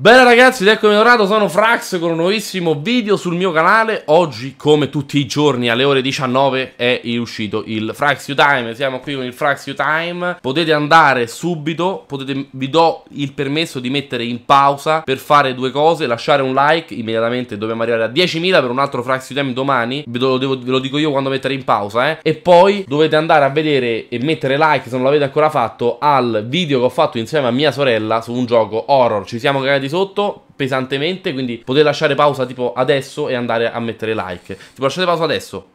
Bene ragazzi, ed eccomi tornato, sono Frax con un nuovissimo video sul mio canale Oggi, come tutti i giorni, alle ore 19 è uscito il Frax You Time Siamo qui con il Frax You Time Potete andare subito, potete, vi do il permesso di mettere in pausa per fare due cose Lasciare un like, immediatamente dobbiamo arrivare a 10.000 per un altro Frax You Time domani ve lo, devo, ve lo, dico io quando mettere in pausa, eh E poi dovete andare a vedere e mettere like, se non l'avete ancora fatto Al video che ho fatto insieme a mia sorella su un gioco horror Ci siamo cagati di sotto pesantemente, quindi potete lasciare pausa tipo adesso e andare a mettere like. Tipo lasciate pausa adesso,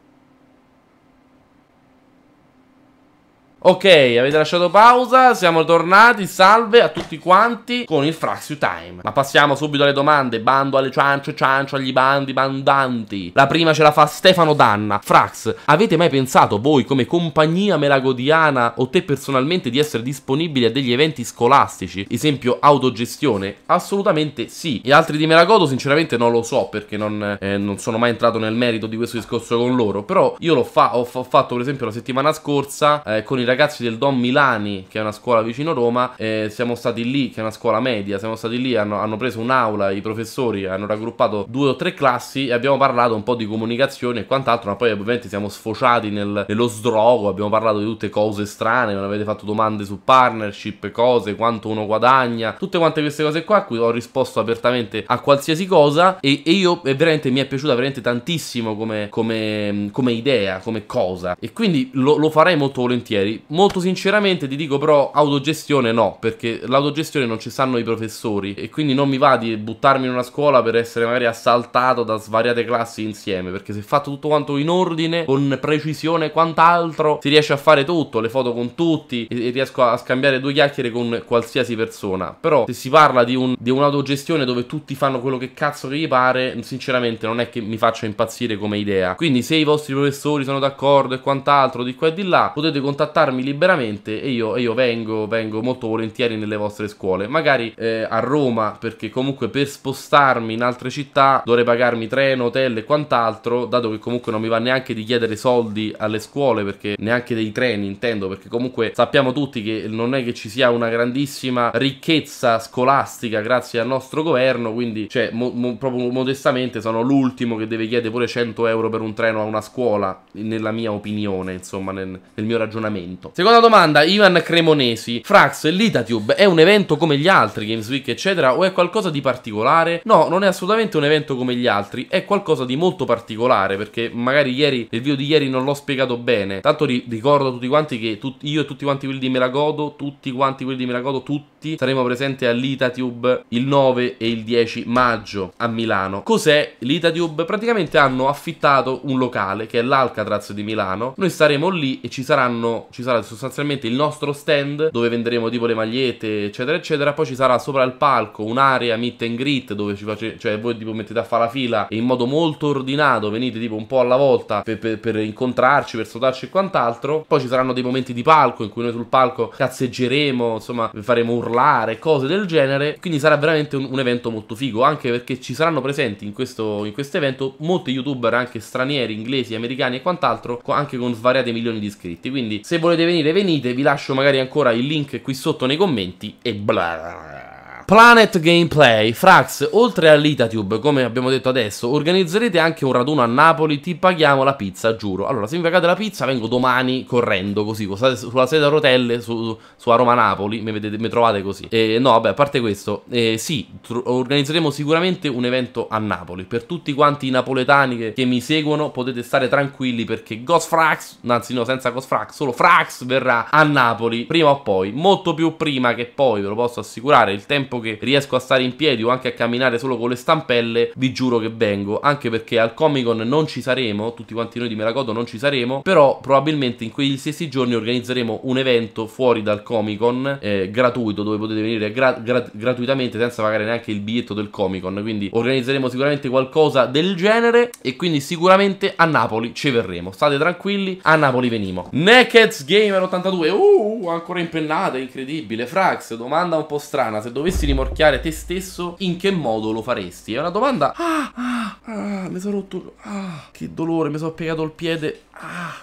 Ok, avete lasciato pausa, siamo tornati, salve a tutti quanti con il Fraxio Time. Ma passiamo subito alle domande, bando alle ciancio, ciancio, agli bandi, bandanti. La prima ce la fa Stefano Danna. Frax, avete mai pensato voi come compagnia melagodiana o te personalmente di essere disponibili a degli eventi scolastici? Esempio autogestione? Assolutamente sì. Gli altri di Melagodo sinceramente non lo so perché non, eh, non sono mai entrato nel merito di questo discorso con loro. Però io l'ho fa ho, ho fatto per esempio la settimana scorsa eh, con i ragazzi ragazzi del Don Milani, che è una scuola vicino Roma, eh, siamo stati lì, che è una scuola media, siamo stati lì, hanno, hanno preso un'aula, i professori hanno raggruppato due o tre classi e abbiamo parlato un po' di comunicazione e quant'altro, ma poi ovviamente siamo sfociati nel, nello sdrogo, abbiamo parlato di tutte cose strane, non avete fatto domande su partnership, cose, quanto uno guadagna, tutte quante queste cose qua a cui ho risposto apertamente a qualsiasi cosa e, e io e veramente mi è piaciuta veramente tantissimo come, come, come idea, come cosa e quindi lo, lo farei molto volentieri molto sinceramente ti dico però autogestione no, perché l'autogestione non ci sanno i professori e quindi non mi va di buttarmi in una scuola per essere magari assaltato da svariate classi insieme, perché se fatto tutto quanto in ordine, con precisione e quant'altro, si riesce a fare tutto, le foto con tutti e, e, riesco a scambiare due chiacchiere con qualsiasi persona. Però se si parla di, un, di un'autogestione dove tutti fanno quello che cazzo che gli pare, sinceramente non è che mi faccia impazzire come idea. Quindi se i vostri professori sono d'accordo e quant'altro di qua e di là, potete contattarmi trovarmi liberamente e io, io vengo, vengo, molto volentieri nelle vostre scuole. Magari eh, a Roma, perché comunque per spostarmi in altre città dovrei pagarmi treno, hotel e quant'altro, dato che comunque non mi va neanche di chiedere soldi alle scuole, perché neanche dei treni intendo, perché comunque sappiamo tutti che non è che ci sia una grandissima ricchezza scolastica grazie al nostro governo, quindi cioè mo, mo, proprio modestamente sono l'ultimo che deve chiedere pure 100 euro per un treno a una scuola, nella mia opinione, insomma, nel, nel mio ragionamento punto. Seconda domanda, Ivan Cremonesi. Frax, l'Itatube è un evento come gli altri, Games Week eccetera, o è qualcosa di particolare? No, non è assolutamente un evento come gli altri, è qualcosa di molto particolare, perché magari ieri, nel video di ieri non l'ho spiegato bene. Tanto ri ricordo a tutti quanti che tu io e tutti quanti quelli di Melagodo, tutti quanti quelli di Melagodo, tutti, saremo presenti all'Itatube il 9 e il 10 maggio a Milano. Cos'è l'Itatube? Praticamente hanno affittato un locale, che è l'Alcatraz di Milano. Noi staremo lì e ci saranno... Ci sarà sostanzialmente il nostro stand dove venderemo tipo le magliette, eccetera, eccetera. Poi ci sarà sopra il palco un'area meet and greet dove ci face... cioè voi tipo mettete a fare la fila e in modo molto ordinato venite tipo un po' alla volta per, per, per incontrarci, per salutarci e quant'altro. Poi ci saranno dei momenti di palco in cui noi sul palco cazzeggeremo, insomma, faremo urlare, cose del genere. Quindi sarà veramente un, un evento molto figo, anche perché ci saranno presenti in questo in quest evento molti youtuber anche stranieri, inglesi, americani e quant'altro, anche con svariati milioni di iscritti. Quindi se volete volete venire venite, vi lascio magari ancora il link qui sotto nei commenti e bla. Planet Gameplay, Frax, oltre all'Itatube, come abbiamo detto adesso, organizzerete anche un raduno a Napoli, ti paghiamo la pizza, giuro. Allora, se mi pagate la pizza vengo domani correndo, così, sulla sedia a rotelle, su, su a Roma-Napoli, mi, mi, trovate così. E, no, vabbè, a parte questo, eh, sì, organizzeremo sicuramente un evento a Napoli. Per tutti quanti i napoletani che, che mi seguono potete stare tranquilli perché Ghost Frax, anzi no, senza Ghost Frax, solo Frax verrà a Napoli prima o poi, molto più prima che poi, ve lo posso assicurare, il tempo tempo che riesco a stare in piedi o anche a camminare solo con le stampelle, vi giuro che vengo, anche perché al Comic Con non ci saremo, tutti quanti noi di Meracoto non ci saremo, però probabilmente in quegli stessi giorni organizzeremo un evento fuori dal Comic Con eh, gratuito dove potete venire gra gra gratuitamente senza pagare neanche il biglietto del Comic Con, quindi organizzeremo sicuramente qualcosa del genere e quindi sicuramente a Napoli ci verremo, state tranquilli, a Napoli venimo. Naked Gamer 82, uh, uh, ancora impennate, incredibile, Frax, domanda un po' strana, se dovessi dovessi rimorchiare te stesso, in che modo lo faresti? È una domanda... Ah, ah, ah, mi sono rotto... Ah, che dolore, mi sono piegato il piede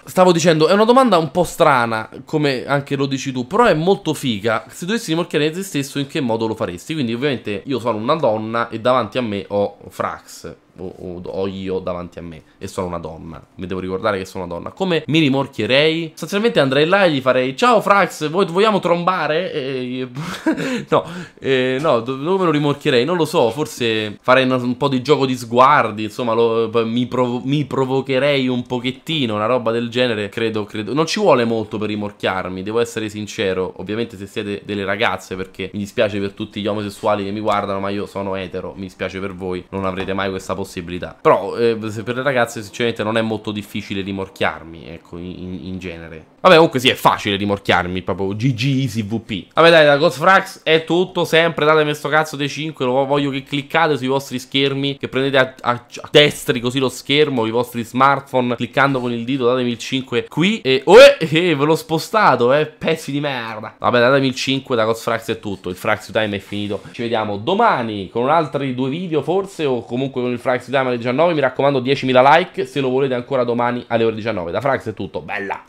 stavo dicendo, è una domanda un po' strana, come anche lo dici tu, però è molto figa. Se dovessi rimorchiare te stesso, in che modo lo faresti? Quindi, ovviamente, io sono una donna e davanti a me ho Frax. O, o, o, io davanti a me e sono una donna. Mi devo ricordare che sono una donna. Come mi rimorchierei? Sostanzialmente andrei là e gli farei: Ciao Frax, voi vogliamo trombare? E... no, e no, dove me lo rimorchierei? Non lo so, forse farei un, un po' di gioco di sguardi. Insomma, lo, mi, provo mi provocherei un pochettino una roba del genere, credo, credo. Non ci vuole molto per rimorchiarmi, devo essere sincero. Ovviamente se siete delle ragazze, perché mi dispiace per tutti gli omosessuali che mi guardano, ma io sono etero, mi dispiace per voi, non avrete mai questa possibilità. Però eh, per le ragazze sinceramente non è molto difficile rimorchiarmi, ecco, in, in genere. Vabbè, comunque sì, è facile rimorchiarmi, proprio GG Easy VP. Vabbè dai, da Ghostfrax è tutto, sempre datemi sto cazzo dei 5, lo voglio che cliccate sui vostri schermi, che prendete a, a, a destri così lo schermo, i vostri smartphone, cliccando con il dito datemi il 5 qui e... Oh, eh, eh, ve l'ho spostato, eh, pezzi di merda. Vabbè, datemi il 5, da Ghostfrax è tutto, il Frax Time è finito. Ci vediamo domani con altri due video forse, o comunque con il Frax Time alle 19, mi raccomando 10.000 like se lo volete ancora domani alle ore 19. Da Frax è tutto, bella!